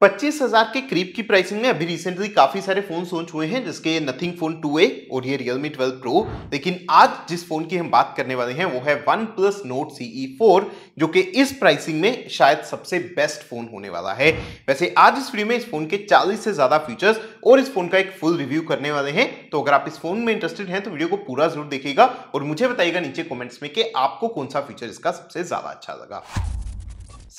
पच्चीस हजार के करीब की प्राइसिंग में अभी रिसेंटली काफी सारे फोन लॉन्च हुए हैं जिसके नथिंग फोन 2A और ये Realme 12 Pro लेकिन आज जिस फोन की हम बात करने वाले हैं वो है OnePlus Nord CE four जो कि इस प्राइसिंग में शायद सबसे बेस्ट फोन होने वाला है वैसे आज इस वीडियो में इस फोन के 40 से ज्यादा फीचर्स और इस फोन का एक फुल रिव्यू करने वाले हैं तो अगर आप इस फोन में इंटरेस्टेड हैं तो वीडियो को पूरा जरूर देखिएगा और मुझे बताइएगा नीचे कॉमेंट्स में कि आपको कौन सा फीचर इसका सबसे ज्यादा अच्छा लगा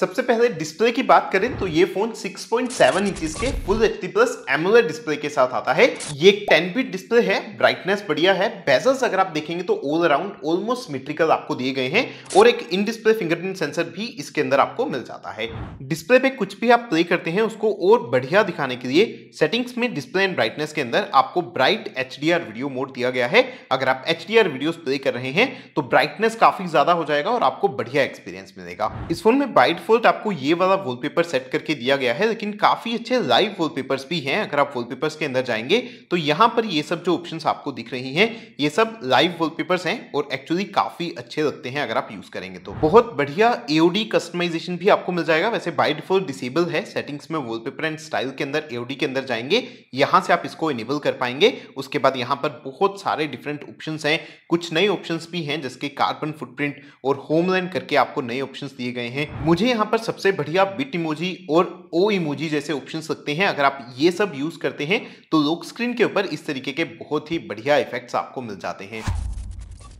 सबसे पहले डिस्प्ले की बात करें तो ये फोन 6.7 पॉइंट इंचेस के full H plus AMOLED display के साथ आता है ये एक 10 बिट डिस्प्ले है ब्राइटनेस बढ़िया है बेजल्स अगर आप देखेंगे तो ऑल अराउंड ऑलमोस्ट मेट्रिकल आपको दिए गए हैं और एक इन डिस्प्ले फिंगरप्रिंट सेंसर भी इसके अंदर आपको मिल जाता है डिस्प्ले पे कुछ भी आप प्ले करते हैं उसको और बढ़िया दिखाने के लिए सेटिंग्स में डिस्प्ले एंड ब्राइटनेस के अंदर आपको ब्राइट एच वीडियो मोड दिया गया है अगर आप एच डी प्ले कर रहे हैं तो ब्राइटनेस काफी ज्यादा हो जाएगा और आपको बढ़िया एक्सपीरियंस मिलेगा इस फोन में बाइट डिफॉल्ट आपको ये वाला वॉलपेपर सेट करके दिया गया है लेकिन काफी अच्छे लाइव वॉलपेपर्स भी हैं अगर आप वॉलपेपर्स के अंदर जाएंगे तो यहाँ पर ये सब जो ऑप्शंस आपको दिख रही हैं ये सब लाइव वॉलपेपर्स हैं और एक्चुअली काफी अच्छे लगते हैं अगर आप यूज करेंगे तो बहुत बढ़िया एओडी कस्टमाइजेशन भी आपको मिल जाएगा वैसे बाई डिफॉल्ट डिसेबल है सेटिंग्स में वॉलपेपर एंड स्टाइल के अंदर एओडी के अंदर जाएंगे यहाँ से आप इसको इनेबल कर पाएंगे उसके बाद यहाँ पर बहुत सारे डिफरेंट ऑप्शन हैं कुछ नए ऑप्शन भी हैं जिसके कार्बन फुटप्रिंट और होमलैंड करके आपको नए ऑप्शन दिए गए हैं मुझे यहाँ पर सबसे बढ़िया बिट इमोजी और ओ इमोजी जैसे ऑप्शन लगते हैं अगर आप ये सब यूज़ करते हैं तो लोक स्क्रीन के ऊपर इस तरीके के बहुत ही बढ़िया इफेक्ट्स आपको मिल जाते हैं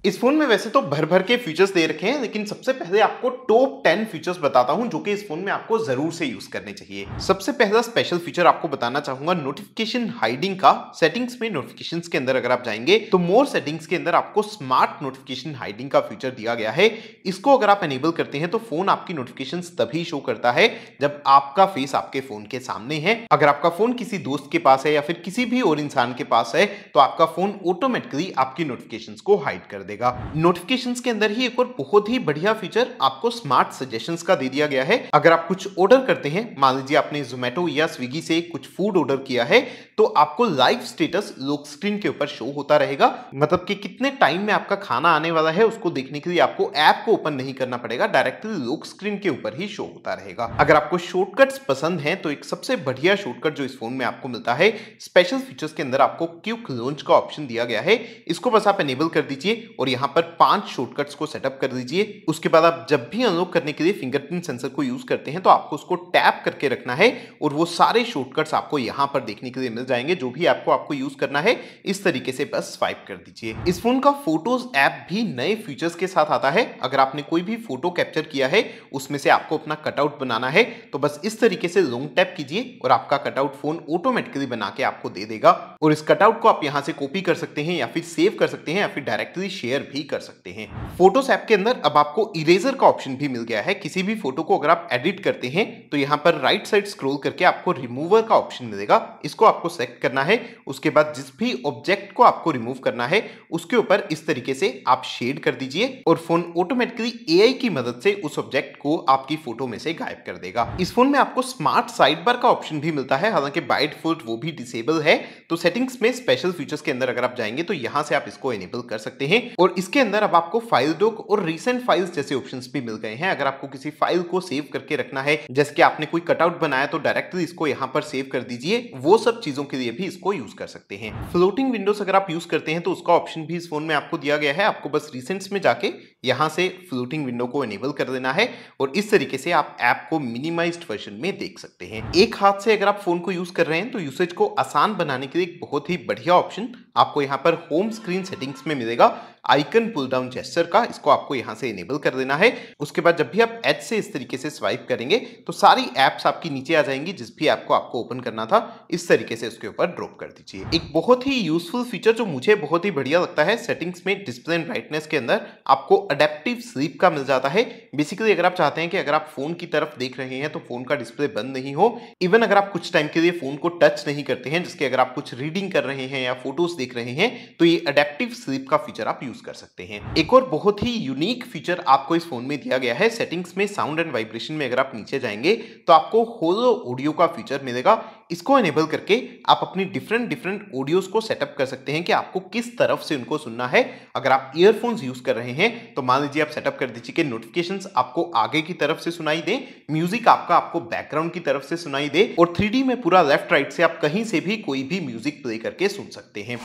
इस फोन में वैसे तो भर भर के फीचर्स दे रखे हैं लेकिन सबसे पहले आपको टॉप टेन फीचर्स बताता हूं जो कि इस फोन में आपको जरूर से यूज करने चाहिए सबसे पहला स्पेशल फीचर आपको बताना चाहूंगा नोटिफिकेशन हाइडिंग का सेटिंग्स में नोटिफिकेशन के अंदर अगर आप जाएंगे तो मोर सेटिंग्स के अंदर आपको स्मार्ट नोटिफिकेशन हाइडिंग का फीचर दिया गया है इसको अगर आप एनेबल करते हैं तो फोन आपकी नोटिफिकेशन तभी शो करता है जब आपका फेस आपके फोन के सामने है अगर आपका फोन किसी दोस्त के पास है या फिर किसी भी और इंसान के पास है तो आपका फोन ऑटोमेटिकली आपकी नोटिफिकेशन को हाइड कर दे देगा नोटिफिकेशन के अंदर ही एक और बहुत ही बढ़िया फीचर आपको स्मार्ट सजेशन का दे दिया गया है अगर आप कुछ ऑर्डर करते हैं मान लीजिए आपने जोमेटो या स्विगी से कुछ फूड ऑर्डर किया है तो आपको लाइव स्टेटस लोक स्क्रीन के ऊपर शो होता रहेगा मतलब कि कितने टाइम में आपका खाना आने वाला है उसको देखने के लिए आपको ऐप को ओपन नहीं करना पड़ेगा डायरेक्टली लोक स्क्रीन के ऊपर ही शो होता रहेगा अगर आपको शॉर्टकट्स पसंद है तो एक सबसे बढ़िया शॉर्टकट जो इस फोन में आपको मिलता है स्पेशल फीचर्स के अंदर आपको क्यूक लॉन्च का ऑप्शन दिया गया है इसको बस आप एनेबल कर दीजिए और यहाँ पर पांच शॉर्टकट्स को सेटअप कर दीजिए उसके बाद आप जब भी अनलॉक करने के लिए फिंगरप्रिंट सेंसर को यूज करते हैं तो आपको उसको टैप करके रखना है और वो सारे शॉर्टकट्स आपको यहाँ पर देखने के लिए मिल जाएंगे जो भी आपको आपको यूज करना है इस तरीके से बस स्वाइप कर दीजिए इस फोन का फोटोज ऐप भी नए फीचर्स के साथ आता है अगर आपने कोई भी फोटो कैप्चर किया है उसमें से आपको अपना कटआउट बनाना है तो बस इस तरीके से लॉन्ग टैप कीजिए और आपका कटआउट फोन ऑटोमेटिकली बना के आपको दे देगा और इस कटआउट को आप यहाँ से कॉपी कर सकते हैं या फिर सेव कर सकते हैं या फिर डायरेक्टली शेयर शेयर भी कर सकते हैं फोटोस ऐप के अंदर अब आपको इरेजर का ऑप्शन भी मिल गया है किसी भी फोटो को अगर आप एडिट करते हैं तो यहाँ पर राइट साइड स्क्रोल करके आपको रिमूवर का ऑप्शन मिलेगा इसको आपको सेलेक्ट करना है उसके बाद जिस भी ऑब्जेक्ट को आपको रिमूव करना है उसके ऊपर इस तरीके से आप शेड कर दीजिए और फोन ऑटोमेटिकली ए की मदद से उस ऑब्जेक्ट को आपकी फोटो में से गायब कर देगा इस फोन में आपको स्मार्ट साइड बार का ऑप्शन भी मिलता है हालांकि बाइट डिफॉल्ट वो भी डिसेबल है तो सेटिंग्स में स्पेशल फीचर्स के अंदर अगर आप जाएंगे तो यहां से आप इसको एनेबल कर सकते हैं और इसके अंदर अब आपको फाइल डोक और रिसेंट फाइल्स जैसे ऑप्शंस भी मिल गए हैं अगर आपको किसी फाइल को सेव करके रखना है जैसे कि आपने कोई कटआउट बनाया तो डायरेक्टली इसको यहाँ पर सेव कर दीजिए वो सब चीजों के लिए भी इसको यूज कर सकते हैं फ्लोटिंग विंडोज अगर आप यूज करते हैं तो उसका ऑप्शन भी इस फोन में आपको दिया गया है आपको बस रिसेंट्स में जाके यहाँ से फ्लोटिंग विंडो को एनेबल कर देना है और इस तरीके से आप ऐप को मिनिमाइज्ड वर्जन में देख सकते हैं एक हाथ से अगर आप फोन को यूज कर रहे हैं तो यूसेज को आसान बनाने के लिए एक बहुत ही बढ़िया ऑप्शन आपको यहाँ पर होम स्क्रीन सेटिंग्स में मिलेगा आइकन पुल डाउन जेस्टर का इसको आपको यहाँ से इनेबल कर देना है उसके बाद जब भी आप एच से इस तरीके से स्वाइप करेंगे तो सारी एप्स आपकी नीचे आ जाएंगी जिस भी ऐप को आपको ओपन करना था इस तरीके से उसके ऊपर ड्रॉप कर दीजिए एक बहुत ही यूजफुल फीचर जो मुझे बहुत ही बढ़िया लगता है सेटिंग्स में डिस्प्ले एंड ब्राइटनेस के अंदर आपको अडेप्टिव स्लीप का मिल जाता है बेसिकली अगर आप चाहते हैं कि अगर आप फोन की तरफ देख रहे हैं तो फोन का डिस्प्ले बंद नहीं हो इवन अगर आप कुछ टाइम के लिए फोन को टच नहीं करते हैं जिसके अगर आप कुछ रीडिंग कर रहे हैं या फोटोज देख रहे हैं तो ये अडेप्टिव स्लीप का फीचर आप यूज कर सकते हैं एक और बहुत ही यूनिक फीचर आपको इस फोन में दिया गया है सेटिंग्स में साउंड एंड वाइब्रेशन में अगर आप नीचे जाएंगे तो आपको होलो ऑडियो का फीचर मिलेगा इसको एनेबल करके आप अपनी डिफरेंट डिफरेंट ऑडियोज को सेटअप कर सकते हैं कि आपको किस तरफ से उनको सुनना है अगर आप ईयरफोन्स यूज कर रहे हैं तो मान लीजिए आप सेटअप कर दीजिए कि नोटिफिकेशन आपको आगे की तरफ से सुनाई दे म्यूजिक आपका आपको बैकग्राउंड की तरफ से सुनाई दे और थ्री में पूरा लेफ्ट राइट से आप कहीं से भी कोई भी म्यूजिक प्ले करके सुन सकते हैं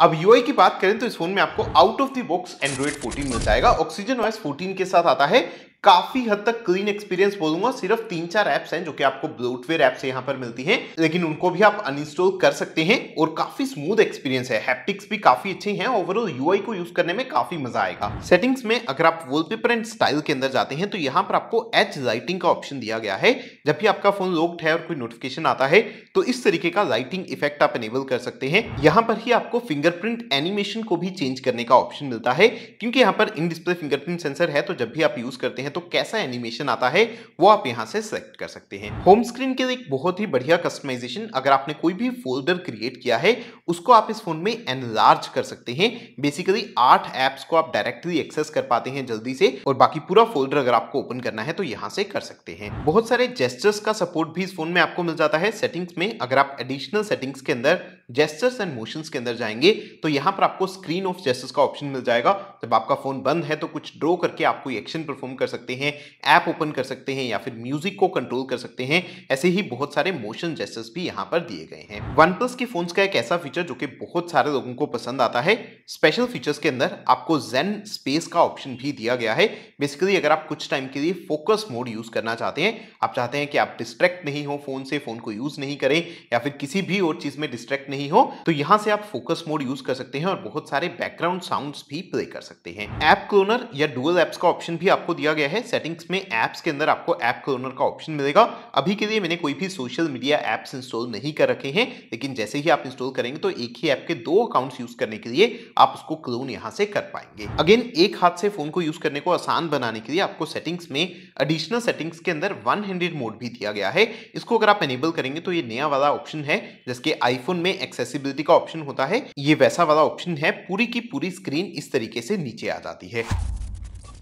अब यूआई की बात करें तो इस फोन में आपको out of the box Android 14 मिल जाएगा ऑक्सीजन ओएस 14 के साथ आता है काफी हद तक क्लीन एक्सपीरियंस बोलूंगा सिर्फ तीन चार एप्स हैं जो कि आपको ब्लूटवेयर एप्स यहां यहाँ पर मिलती हैं लेकिन उनको भी आप अनइंस्टॉल कर सकते हैं और काफी स्मूथ एक्सपीरियंस है हैप्टिक्स भी काफी अच्छे हैं ओवरऑल यूआई को यूज करने में काफी मजा आएगा सेटिंग्स में अगर आप वॉलपेपर एंड स्टाइल के अंदर जाते हैं तो यहाँ पर आपको एच लाइटिंग का ऑप्शन दिया गया है जब भी आपका फोन लॉक्ड है और कोई नोटिफिकेशन आता है तो इस तरीके का लाइटिंग इफेक्ट आप एनेबल कर सकते हैं यहाँ पर ही आपको फिंगरप्रिंट एनिमेशन को भी चेंज करने का ऑप्शन मिलता है क्योंकि यहाँ पर इन डिस्प्ले फिंगरप्रिंट सेंसर है तो जब भी आप यूज करते हैं हैं तो कैसा एनिमेशन आता है वो आप यहाँ से सेलेक्ट कर सकते हैं होम स्क्रीन के एक बहुत ही बढ़िया कस्टमाइजेशन अगर आपने कोई भी फोल्डर क्रिएट किया है उसको आप इस फोन में एनलार्ज कर सकते हैं बेसिकली आठ एप्स को आप डायरेक्टली एक्सेस कर पाते हैं जल्दी से और बाकी पूरा फोल्डर अगर आपको ओपन करना है तो यहाँ से कर सकते हैं बहुत सारे जेस्टर्स का सपोर्ट भी इस फोन में आपको मिल जाता है सेटिंग्स में अगर आप एडिशनल सेटिंग्स के अंदर जेस्टर्स एंड मोशंस के अंदर जाएंगे तो यहां पर आपको स्क्रीन ऑफ जेस्टर्स का ऑप्शन मिल जाएगा जब आपका फ़ोन बंद है तो कुछ ड्रॉ करके आप कोई एक्शन परफॉर्म कर सकते हैं ऐप ओपन कर सकते हैं या फिर म्यूजिक को कंट्रोल कर सकते हैं ऐसे ही बहुत सारे मोशन जेस्टर्स भी यहां पर दिए गए हैं वन प्लस के फोन का एक ऐसा फीचर जो कि बहुत सारे लोगों को पसंद आता है स्पेशल फीचर्स के अंदर आपको जेन स्पेस का ऑप्शन भी दिया गया है बेसिकली अगर आप कुछ टाइम के लिए फोकस मोड यूज़ करना चाहते हैं आप चाहते हैं कि आप डिस्ट्रैक्ट नहीं हो फ़ोन से फ़ोन को यूज़ नहीं करें या फिर किसी भी और चीज़ में डिस्ट्रैक्ट नहीं नहीं हो तो यहाँ से आप फोकस मोड यूज कर सकते हैं और बहुत सारे बैकग्राउंड साउंड भी प्ले कर सकते हैं ऐप क्लोनर या डुअल एप्स का ऑप्शन भी आपको दिया गया है सेटिंग्स में एप्स के अंदर आपको ऐप क्लोनर का ऑप्शन मिलेगा अभी के लिए मैंने कोई भी सोशल मीडिया एप्स इंस्टॉल नहीं कर रखे हैं लेकिन जैसे ही आप इंस्टॉल करेंगे तो एक ही ऐप के दो अकाउंट्स यूज करने के लिए आप उसको क्लोन यहां से कर पाएंगे अगेन एक हाथ से फोन को यूज करने को आसान बनाने के लिए आपको सेटिंग्स में एडिशनल सेटिंग्स के अंदर वन हैंडेड मोड भी दिया गया है इसको अगर आप एनेबल करेंगे तो ये नया वाला ऑप्शन है जिसके आईफोन में एक्सेसिबिलिटी का ऑप्शन होता है ये वैसा वाला ऑप्शन है पूरी की पूरी स्क्रीन इस तरीके से नीचे आ जाती है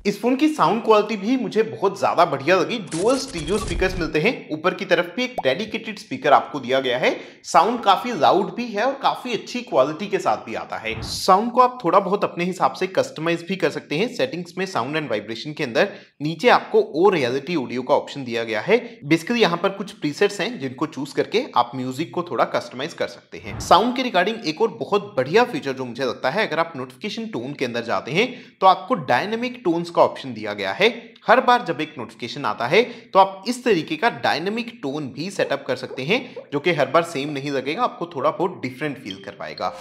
इस फोन की साउंड क्वालिटी भी मुझे बहुत ज्यादा बढ़िया लगी डुअल स्टीरियो स्पीकर्स मिलते हैं ऊपर की तरफ भी एक डेडिकेटेड स्पीकर आपको दिया गया है साउंड काफी लाउड भी है और काफी अच्छी क्वालिटी के साथ भी आता है साउंड को आप थोड़ा बहुत अपने हिसाब से कस्टमाइज भी कर सकते हैं सेटिंग्स में साउंड एंड वाइब्रेशन के अंदर नीचे आपको ओ रियलिटी ऑडियो का ऑप्शन दिया गया है बेसिकली यहाँ पर कुछ प्रीसेट्स हैं जिनको चूज करके आप म्यूजिक को थोड़ा कस्टमाइज कर सकते हैं साउंड के रिगार्डिंग एक और बहुत बढ़िया फीचर जो मुझे लगता है अगर आप नोटिफिकेशन टोन के अंदर जाते हैं तो आपको डायनेमिक टोन्स का ऑप्शन दिया गया है हर बार जब एक नोटिफिकेशन आता है तो आप इस तरीके का डायनेमिक टोन भी सेटअप कर सकते हैं जो कि हर बार सेम नहीं लगेगा आपको थोड़ा बहुत डिफरेंट फील करवाएगा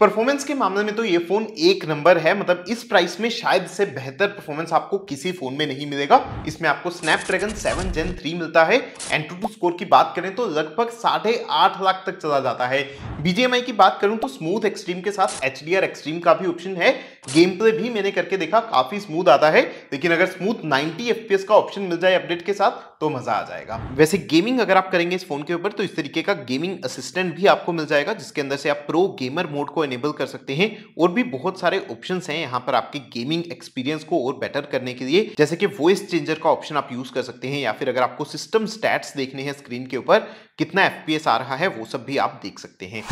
परफॉर्मेंस के मामले में तो ये फोन एक नंबर है मतलब इस प्राइस में शायद से बेहतर परफॉर्मेंस आपको किसी फोन में नहीं मिलेगा इसमें आपको स्नैपड्रैगन 7 जेन 3 मिलता है एंट्रोटू स्कोर की बात करें तो लगभग साढ़े आठ लाख तक चला जाता है बीजेएमआई की बात करूं तो स्मूथ एक्सट्रीम के साथ एच एक्सट्रीम का भी ऑप्शन है गेम प्ले भी मैंने करके देखा काफी स्मूथ आता है लेकिन अगर स्मूथ नाइनटी एफ का ऑप्शन मिल जाए अपडेट के साथ तो मजा आ जाएगा वैसे गेमिंग अगर आप करेंगे इस फोन के ऊपर तो इस तरीके का गेमिंग असिस्टेंट भी आपको मिल जाएगा जिसके अंदर से आप प्रो गेमर मोड को एनेबल कर सकते हैं और भी बहुत सारे ऑप्शन हैं यहाँ पर आपके गेमिंग एक्सपीरियंस को और बेटर करने के लिए जैसे कि वॉइस चेंजर का ऑप्शन आप यूज कर सकते हैं या फिर अगर आपको सिस्टम स्टैट्स देखने हैं स्क्रीन के ऊपर कितना एफ आ रहा है वो सब भी आप देख सकते हैं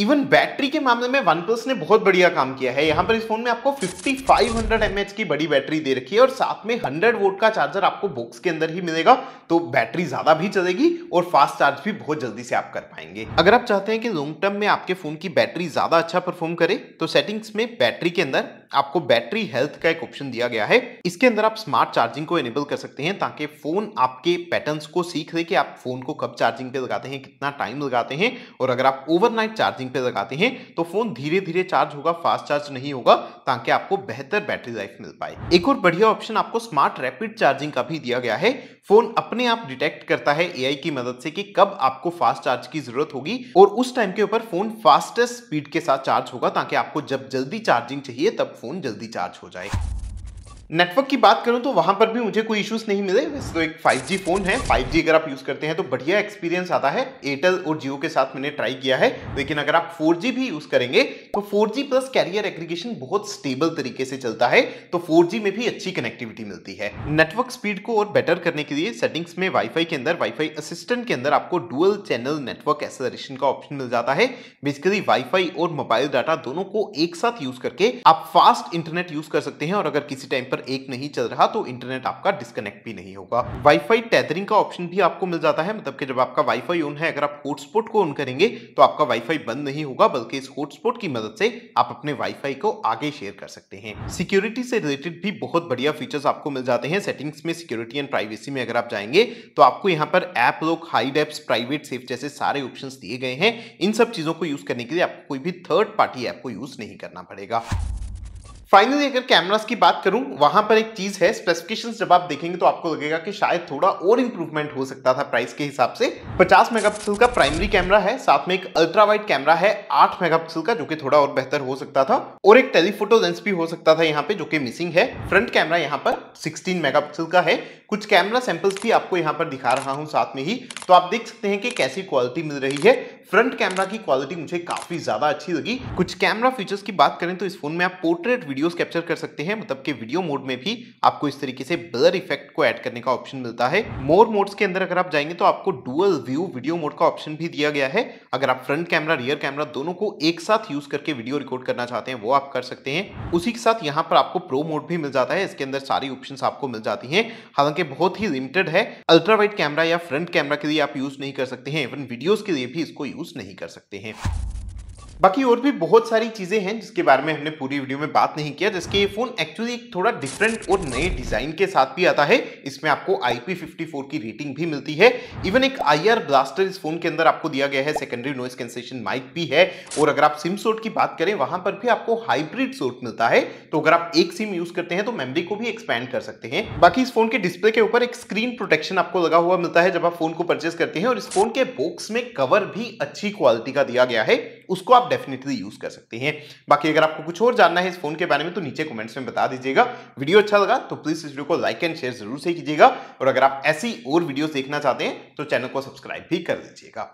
इवन बैटरी के मामले में वन प्लस ने बहुत बढ़िया काम किया है यहाँ पर इस फोन में आपको 5500 mAh की बड़ी बैटरी दे रखी है और साथ में 100 वोट का चार्जर आपको बॉक्स के अंदर ही मिलेगा तो बैटरी ज्यादा भी चलेगी और फास्ट चार्ज भी बहुत जल्दी से आप कर पाएंगे अगर आप चाहते हैं कि लॉन्ग टर्म में आपके फोन की बैटरी ज्यादा अच्छा परफॉर्म करे तो सेटिंग्स में बैटरी के अंदर आपको बैटरी हेल्थ का एक ऑप्शन दिया गया है इसके अंदर आप स्मार्ट चार्जिंग को एनेबल कर सकते हैं ताकि फोन आपके पैटर्न को सीख ले कि आप फोन को कब चार्जिंग पे लगाते हैं कितना टाइम लगाते हैं और अगर आप ओवरनाइट चार्जिंग चार्जिंग पे लगाते हैं तो फोन धीरे धीरे चार्ज होगा फास्ट चार्ज नहीं होगा ताकि आपको बेहतर बैटरी लाइफ मिल पाए एक और बढ़िया ऑप्शन आपको स्मार्ट रैपिड चार्जिंग का भी दिया गया है फोन अपने आप डिटेक्ट करता है एआई की मदद से कि कब आपको फास्ट चार्ज की जरूरत होगी और उस टाइम के ऊपर फोन फास्टेस्ट स्पीड के साथ चार्ज होगा ताकि आपको जब जल्दी चार्जिंग चाहिए तब फोन जल्दी चार्ज हो जाए नेटवर्क की बात करूं तो वहां पर भी मुझे कोई इश्यूज नहीं मिले वैसे तो एक 5G फ़ोन है 5G अगर आप यूज़ करते हैं तो बढ़िया एक्सपीरियंस आता है एयरटेल और जियो के साथ मैंने ट्राई किया है लेकिन अगर आप 4G भी यूज़ करेंगे तो 4G प्लस कैरियर एग्रीगेशन बहुत स्टेबल तरीके से चलता है तो 4G में भी अच्छी कनेक्टिविटी मिलती है नेटवर्क स्पीड को और बेटर करने के लिए सेटिंग्स में वाईफाई के अंदर वाईफाई असिस्टेंट के अंदर आपको डुअल चैनल नेटवर्क एक्सेलरेशन का ऑप्शन मिल जाता है बेसिकली वाईफाई और मोबाइल डाटा दोनों को एक साथ यूज करके आप फास्ट इंटरनेट यूज कर सकते हैं और अगर किसी टाइम पर एक नहीं चल रहा तो इंटरनेट आपका डिस्कनेक्ट भी नहीं होगा वाईफाई टैदरिंग का ऑप्शन भी आपको मिल जाता है मतलब कि जब आपका वाईफाई ऑन है अगर आप हॉटस्पॉट को ऑन करेंगे तो आपका वाईफाई बंद नहीं होगा बल्कि इस हॉटस्पॉट की मदद से आप अपने वाईफाई को आगे शेयर कर सकते हैं सिक्योरिटी से रिलेटेड भी बहुत बढ़िया फीचर्स आपको मिल जाते हैं सेटिंग्स में सिक्योरिटी एंड प्राइवेसी में अगर आप जाएंगे तो आपको यहाँ पर app lock hide apps private safe जैसे सारे ऑप्शन दिए गए हैं इन सब चीजों को यूज करने के लिए आपको कोई भी थर्ड पार्टी ऐप को यूज नहीं करना पड़ेगा फाइनली अगर कैमरास की बात करूं वहां पर एक चीज है स्पेसिफिकेशंस जब आप देखेंगे तो आपको लगेगा कि शायद थोड़ा और इंप्रूवमेंट हो सकता था प्राइस के हिसाब से 50 मेगापिक्सल का प्राइमरी कैमरा है साथ में एक अल्ट्रा वाइड कैमरा है 8 मेगापिक्सल का जो कि थोड़ा और बेहतर हो सकता था और एक टेलीफोटो लेंस भी हो सकता था यहाँ पे जो कि मिसिंग है फ्रंट कैमरा यहाँ पर सिक्सटीन मेगा का है कुछ कैमरा सैंपल्स भी आपको यहाँ पर दिखा रहा हूँ साथ में ही तो आप देख सकते हैं कि कैसी क्वालिटी मिल रही है फ्रंट कैमरा की क्वालिटी मुझे काफी ज्यादा अच्छी लगी कुछ कैमरा फीचर्स की बात करें तो इस फोन में आप पोर्ट्रेट वीडियोस कैप्चर कर सकते हैं मतलब कि वीडियो मोड में भी आपको इस तरीके से ब्लर इफेक्ट को ऐड करने का ऑप्शन मिलता है मोर मोड्स के अंदर अगर आप जाएंगे तो आपको डुअल व्यू वीडियो मोड का ऑप्शन भी दिया गया है अगर आप फ्रंट कैमरा रियर कैमरा दोनों को एक साथ यूज करके वीडियो रिकॉर्ड करना चाहते हैं वो आप कर सकते हैं उसी के साथ यहाँ पर आपको प्रो मोड भी मिल जाता है इसके अंदर सारी ऑप्शन आपको मिल जाती है हालांकि के बहुत ही लिमिटेड है अल्ट्रा कैमरा या फ्रंट कैमरा के लिए आप यूज नहीं कर सकते हैं इवन वीडियोस के लिए भी इसको यूज नहीं कर सकते हैं बाकी और भी बहुत सारी चीज़ें हैं जिसके बारे में हमने पूरी वीडियो में बात नहीं किया जिसके ये फ़ोन एक्चुअली एक थोड़ा डिफरेंट और नए डिज़ाइन के साथ भी आता है इसमें आपको IP54 की रेटिंग भी मिलती है इवन एक आई ब्लास्टर इस फोन के अंदर आपको दिया गया है सेकेंडरी नॉइस कैंसेशन माइक भी है और अगर आप सिम सोर्ट की बात करें वहां पर भी आपको हाइब्रिड सोर्ट मिलता है तो अगर आप एक सिम यूज करते हैं तो मेमरी को भी एक्सपैंड कर सकते हैं बाकी इस फोन के डिस्प्ले के ऊपर एक स्क्रीन प्रोटेक्शन आपको लगा हुआ मिलता है जब आप फोन को परचेज करते हैं और इस फोन के बॉक्स में कवर भी अच्छी क्वालिटी का दिया गया है उसको आप डेफिनेटली यूज कर सकते हैं बाकी अगर आपको कुछ और जानना है इस फोन के बारे में तो नीचे कमेंट्स में बता दीजिएगा वीडियो अच्छा लगा तो प्लीज इस वीडियो को लाइक एंड शेयर जरूर से कीजिएगा और अगर आप ऐसी और वीडियो देखना चाहते हैं तो चैनल को सब्सक्राइब भी कर दीजिएगा